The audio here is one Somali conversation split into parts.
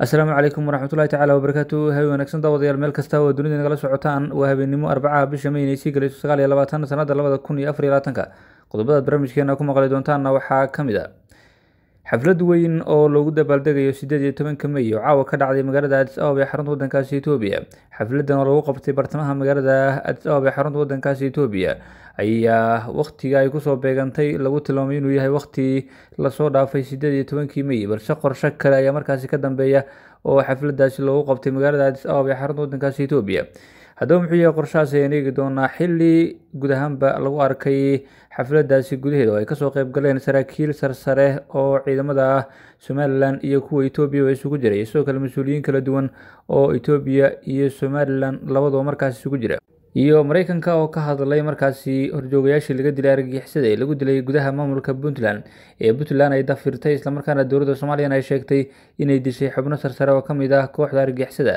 asalaamu calaykum waraxmatullahi tacala wabarakaatu hay wanaagsan daawadayaal meel kasta oo dunida nagala socotaan waa habeenimo arbacaha bisha maynay sii galayso sagaal iyo labaatan sanada labada kun iyo afar iyo labaatanka qodobadaad barnaamijkeena ku maqli doontaanna waxaa ka mid a ah xaflad weyn oo lagu dabaaldegayo sideed iyo tobanka meyo caawa ka dhacday magaalada adis ababa ee xarunta waddankaasi etoobiya xafladdan oo lagu qabtay bartamaha magaalada adis ababa ee xarunta waddankaasi etoobiya ayaa wakhtiga ay kusoo beegantay lagu tilmaamay inuu yahay wakhti lasoo dhaafay sideed iyo tobankii mey balse qorsho kale ayaa markaasi ka dambeeya oo xafladaasi loogu qabtay magaalada adis ababa ee xarunta waddankaasi etoobiya haddaba muxuu yahay qorshahaas ayaan eegi doonaa xilli guud ahaanba lagu arkay xafladaasi gudaheeda oo ay kasoo qeyb galeen saraakiil sarsare oo ciidamada ah somalilan iyo kuwa etoobiya oo isugu jiray sidoo kale mas-uuliyiin kala duwan oo etoobiya iyo somalilan labadaba markaas isugu jira iyo maraykanka oo ka hadlay markaasi horjoogayaashii laga dilay argagixisada ee lagu dilay gudaha maamulka puntland ee puntland ay dafirtay islamarkaana dowladda somalilan ay sheegtay inay dishay xubno sarsare oo ka mid ah kooxda argagixisada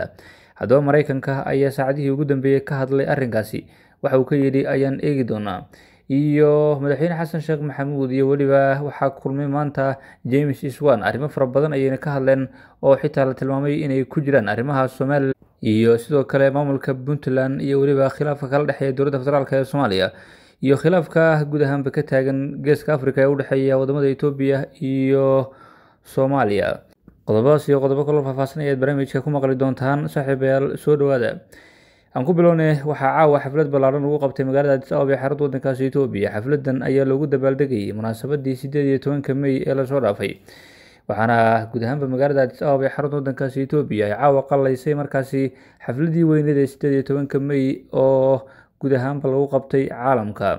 haddaba maraykanka ayaa saacadihii ugu dambeeyey ka hadlay arinkaasi waxa uu ka yidhi ayaan eegi doonaa iyo madaxweyne xasan sheekh maxamuud iyo weliba waxaa kulmay maanta james iswan arrimo fara badan ayayna ka hadleen oo xitaa la tilmaamay inay ku jiraan arrimaha somalilan iyo sidoo kale maamulka puntland iyo weliba khilaafka kala dhexeeya dowladda federaalk ee soomaaliya iyo khilaafka guud ahaanba ka taagan geeska africa ee udhexeeya wadamada ethoobiya iyo soomaaliya qodobadaas iyo qodobo kaloo faahfaahsan ayaad barnaamijka ku maqli doontaan saaxiibayaal soo dhowaada aan ku bilownay waxaa caawa xaflad ballaaran lagu qabtay magaalada adis ababa ee xaradda waddankaas etoobiya xafladan ayaa loogu dabaaldegayay munaasabadii sideed iyo tobanka mey ee lasoo dhaafay waxaana guud ahaanba magaalada adis ababa ee xaradda waddankaasi etoobiya ay caawa qallaysay markaasi xafladii weyneed ee sideed iyo tobanka mey oo guud ahaanba lagu qabtay caalamka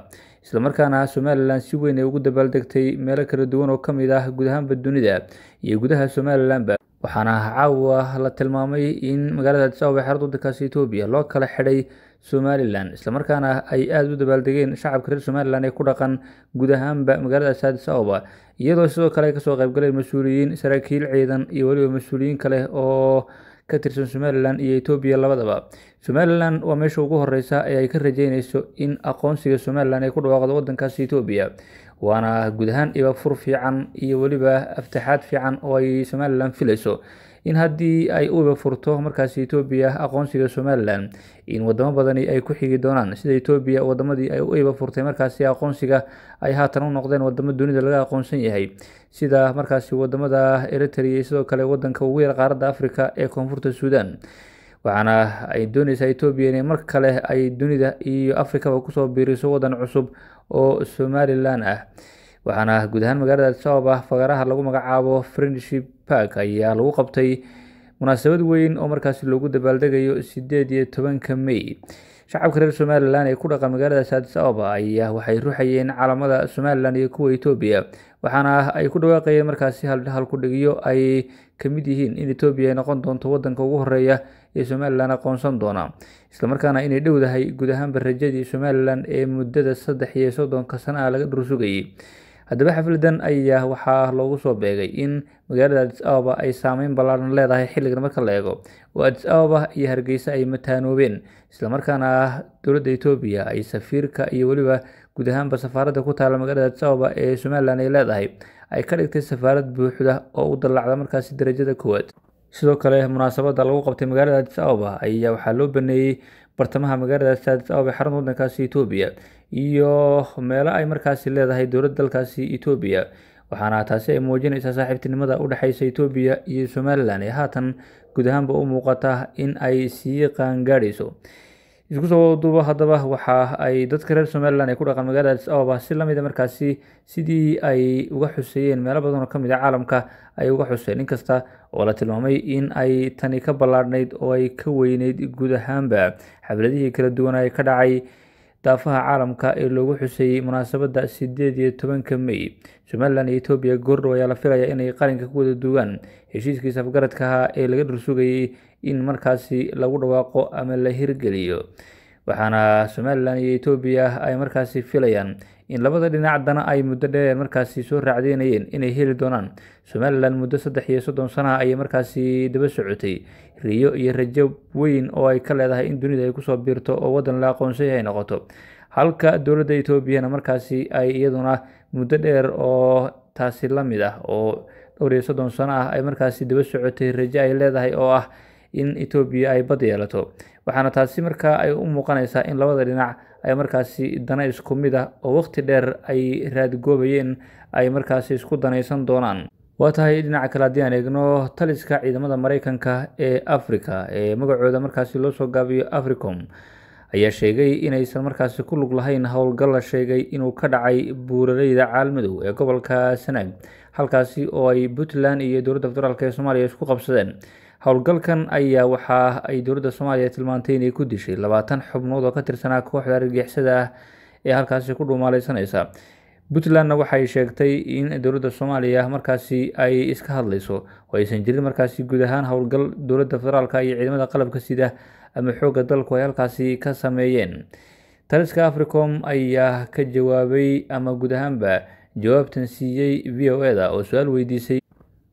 islamarkaana somalilan si weyn ay ugu dabaaldegtay meelo kala duwan oo ka mid ah guud ahaanba dunida iyo gudaha somalilanba waxaana caawa la tilmaamay in magaalada adisababa xeerada waddankaasi etoobiya loo kala xidhay somalilan islamarkaana ay aada u dabaaldegeen shacabka reer somalilan ee ku dhaqan guud ahaanba magaaladaas adis ababa iyadoo sidoo kale ay kasoo qaybgaleen mas-uuliyiin saraakiil ciidan iyo weliba mas-uuliyiin kale oo ka tirsan somalilan iyo etoobiya labadaba somalilan waa meesha ugu horeysa ee ay ka rajeyneyso in aqoonsiga somalilan ay ku dhawaaqdo waddankaasi etoobiya waana gudahaan ahaan fiican iyo weliba aftaxaad fiican oo ay somalilan filayso in haddii ay u iba furto markaas etoobiya aqoonsiga somalilan in wadamo badani ay ku xigi doonaan sida etoobiya wadamadii ay u iba furtay markaasi aqoonsiga ay haatan u noqdeen wadamo dunida laga aqoonsan yahay sida markaasi wadamada eritrea iyo sidoo kale wadanka ugu yar qaaradda africa ee koonfurta suudan waxaana ay dooneysaa etoobiya inay mar kale ay dunida iyo afrikaba kusoo biiriso waddan cusub oo somalilan ah waxaana guud ahaan magaalada adisabab ah fagaraha lagu magacaabo friendship park ayaa lagu qabtay munaasabad weyn oo markaasi loogu dabaaldegayo sideed iyo tobanka may shacabka reer somalilan ee ku dhaqan magaalada saadis aoba ayaa waxay ruuxayeen calamada somalilan iyo kuwa etoobiya waxaana ay ku dhawaaqayeen markaasi haldhahal ku dhigyo ay kamid yihiin in etoobiya ay noqon doonto waddanka ugu horeeya ee somalilan aqoonsan doona islamarkaana inay dhowdahay guud ahaanba rajadii somalilan ee muddada saddex iyo soddonka sana ah laga dhursugayay haddaba xafladan ayaa waxaa ah loogu soo beegay in magaalada adis ababa ay saameyn ballaaran leedahay xilligan marka la eego oo adis ababa iyo hargeysa ay mataanoobeen islamarkaana ah dowladda etoobiya ay safiirka iyo weliba guud ahaanba safaaradda ku taala magaalada adis ababa ee somalilan ay leedahay ay ka dhigtay safaarad buuxda oo u dallacda markaasi darajada koowaad sidoo kale munaasabada lagu qabtay magaalada adis ababa ayaa waxaa loo baneeyey bartamaha magaalada saadis abe xarun wadankaasi etoobiya iyo meelo ay markaasi leedahay dowladda dalkaasi etoobiya waxaana taasi ay muujinaysaa saaxiibtinimada u dhexeysa etoobiya iyo somalilan ee haatan guud ahaanba u muuqata in ay sii qaangaadhayso isku soo duubo haddaba waxa ay dadka reer somalilan ay ku dhaqan magaalada adis ah ababa si lamid a ah markaasi sidii ay uga xuseeyeen meelo badan oo kamid a ah caalamka ay uga xuseen inkasta oo la tilmaamay in ay tani ka ballaadhnayd oo ay ka weyneyd guud ahaanba xafladihii kala duwan ay ka dhacay daafaha caalamka ee loogu xuseeyey munaasabadda sideed iyo tobanka may somalilan iyo etoobiya goordhow ayaa la filayaa inay qaranka ku wada duugaan heshiiskiis ahaa ee laga dhursugayay in markaasi lagu dhawaaqo ama la hirgeliyo waxaana somalilan iyo etoobiya ay markaasi filayaan in labada dhinac dana ay muddo dheer markaasi soo raacdeynayeen inay heli doonaan somalilan muddo saddex iyo soddon sanaha ayay markaasi daba socotay riyo iyo rajo weyn oo ay ka leedahay in dunida ay kusoo biirto oo waddan la aqoonsay ay noqoto halka dowladda etoobiyana markaasi ay iyaduna muddo dheer oo taasi la mid ah oo dhowr iyo soddon sano ah ay markaasi daba socotay rajo ay leedahay oo ah in etoobiya ay bad yeelato waxaana taasi markaa ay u muuqanaysaa in labada dhinac ay markaasi dana isku mid ah oo waqti dheer ay raadgoobayeen ay markaasi isku danaysan doonaan waa tahay dhinaca kale haddii aan eegno taliska ciidamada maraykanka ee afrika ee magacooda markaasi loo soo gaabiyo africom ayaa sheegay inaysan markaasi ku lug lahayn howlgal la sheegay inuu ka dhacay buuraleyda caalmadow ee gobolka sanaag halkaasi oo ay puntland iyo dowladda federaalk ee soomaaliya isku qabsadeen howlgalkan ayaa waxa ay dowladda soomaaliya tilmaantay inay ku dishay labaatan xubnood oo ka tirsanaa kooxda argagixisada ah ee halkaasi ku dhuumaalaysanaysa puntlandna waxay sheegtay in dowladda soomaaliya markaasi ay iska hadlayso oo aysan jirin markaasi guud ahaan howlgal dowladda federaalk iyo ciidamada qalabka sida ama xoogga dalku ay halkaasi ka sameeyeen taliska africom ayaa ka jawaabay ama guud ahaanba jawaabtan siiyey v o e da oo su-aal weydiisay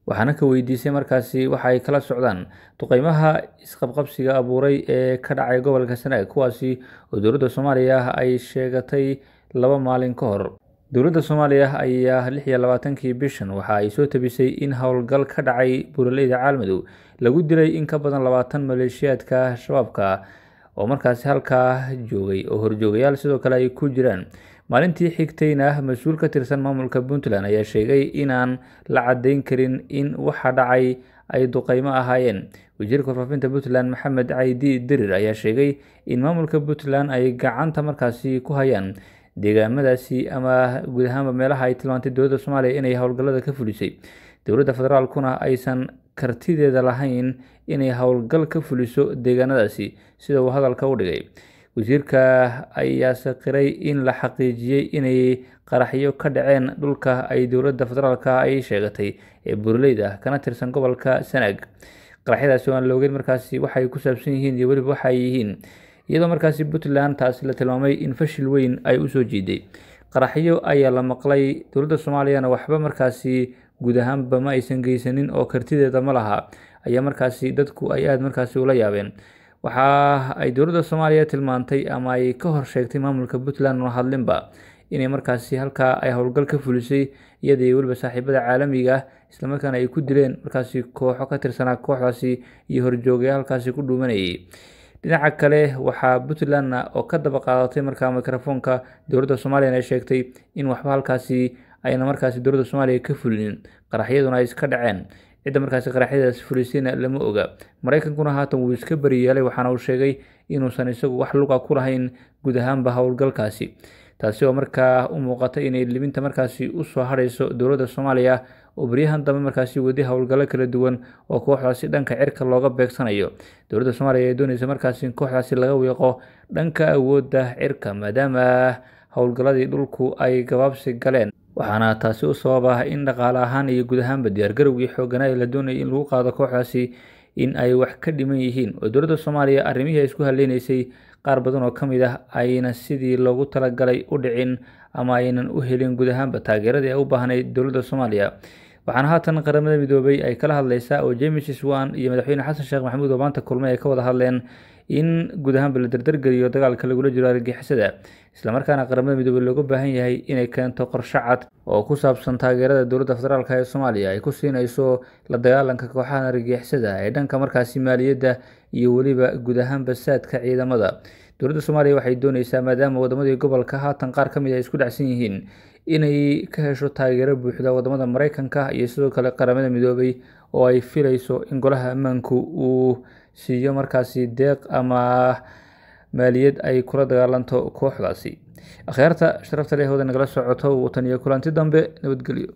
waxaana ka weydiisay markaasi waxa kala socdaan duqeymaha isqabqabsiga abuuray ee ka dhacay gobolka sanaag kuwaasi oo dowladda soomaaliya ay sheegatay laba maalin ka hor dowladda soomaaliya ayaa lix iyo labaatankii bishan waxa ay soo tabisay in howlgal ka dhacay buuraleyda caalmadow lagu dilay in ka badan labaatan maleeshiyaadka shabaabka oo markaasi halkaa joogay oo horjoogayaal sidoo kale ay ku jiraan maalintii xigtayna mas-uul ka tirsan maamulka puntland ayaa sheegay inaan la caddayn karin in waxa dhacay ay duqeymo ahaayeen wasiirka warfaafinta puntland maxamed caydi dirir ayaa sheegay in maamulka puntland ay gacanta markaasi ku hayaan deegaamadaasi ama guud ahaanba meelaha ay tilmaantay dowladda soomaaliya inay howlgallada ka fulisay dowladda federaalkuna aysan kartideeda lahayn inay howlgal ka fuliso deegaanadaasi sida uu hadalka u dhigay wasiirka ayaa saqiray in la xaqiijiyey inay qaraxyo ka dhaceen dhulka ay dowladda federaalk ay sheegatay ee burleyda kana tirsan gobolka sanaag qaraxyadaasi oo aan la ogeyn markaasi waxay ku saabsan yihiin iyo weliba waxay yihiin iyadoo markaasi puntland taasi la tilmaamay in fashil weyn ay usoo jiiday qaraxyo ayaa la maqlay dowladda soomaaliyana waxba markaasi guud ahaanba ma aysan geysanin oo kartideeda ma laha ayaa markaasi dadku ay aada markaasi ula yaabeen waxa ay dowladda soomaaliya tilmaantay ama ay ka hor sheegtay maamulka puntland oo hadlinba inay markaasi halkaa ay howlgal ka fulisay iyadii weliba saaxiibada caalamiga ah islamarkaana ay ku dileen markaasi kooxo ka tirsanaa kooxdaasi iyo horjoogayaa halkaasi ku dhuumanayay dhinaca kale waxaa puntlandna oo ka daba qaadatay markaa mikrofoonka dowladda soomaaliyana ay sheegtay in waxba halkaasi ayna markaasi dowladda soomaaliya ka fulinin qaraxyaduna ay iska dhaceen cidda markaasi qaraaxyadaas fariisiina ah lama oga maraykankuna haatan wuu iska yeelay waxaana uu sheegay inuusan isagu wax luga ku lahayn guud ahaanba howlgalkaasi taasi oo markaa u muuqata inay libinta markaasi usoo hadhayso dowladda soomaaliya oo beryahan dambe markaasi wadi howlgallo kala duwan oo kooxdaasi dhanka cirka looga beegsanayo dowladda soomaaliya ee doonaysa markaasi in kooxdaasi laga wiiqo dhanka awoodda cirka maadaama howlgalladii dhulku ay gabaabsi galeen waxaana taasi u sabab ah in dhaqaale ahaan iyo guud ahaanba diyaargarowgii xooganaa ee la doonayay in lagu qaado kooxdaasi in ay wax ka dhiman yihiin oo dowladda soomaaliya arrimihii ay isku haleynaysay qaar badan oo ka mid ah ayna sidii loogu talagalay u dhicin ama aynan u helin guud ahaanba taageeradii ay u baahnayd dowladda soomaaliya waxaana haatan qaramada midoobay ay kala hadleysaa oo james swan iyo madaxweyne xasan sheekh maxamuud oo maanta kulmay ay ka wada hadleen in guud ahaanba la dardargeliyo dagaalka lagula jiro argixisada islamarkaana qaramada midoobey looga baahan yahay inay keento qorsho cad oo ku saabsan taageerada dowladda federaalk ee soomaaliya ay ku siinayso la dagaalanka kooxahan argagixisada ee dhanka markaasi maaliyadda iyo weliba guud ahaanba saadka ciidamada dowladda soomaaliya waxay dooneysaa maadaama wadamadii gobolka haatan qaar kamid ah ay isku dhacsan yihiin inay ka hesho taageero buuxda wadamada maraykanka iyo sidoo kale qaramada midoobey oo ay filayso in golaha ammaanku uu siiyo markaasi deeq ama maaliyad ay kula dagaalanto kooxdaasi akhyaarta sharafta leh hooda nagala socoto watan iyo kulanti dambe nabadgelyo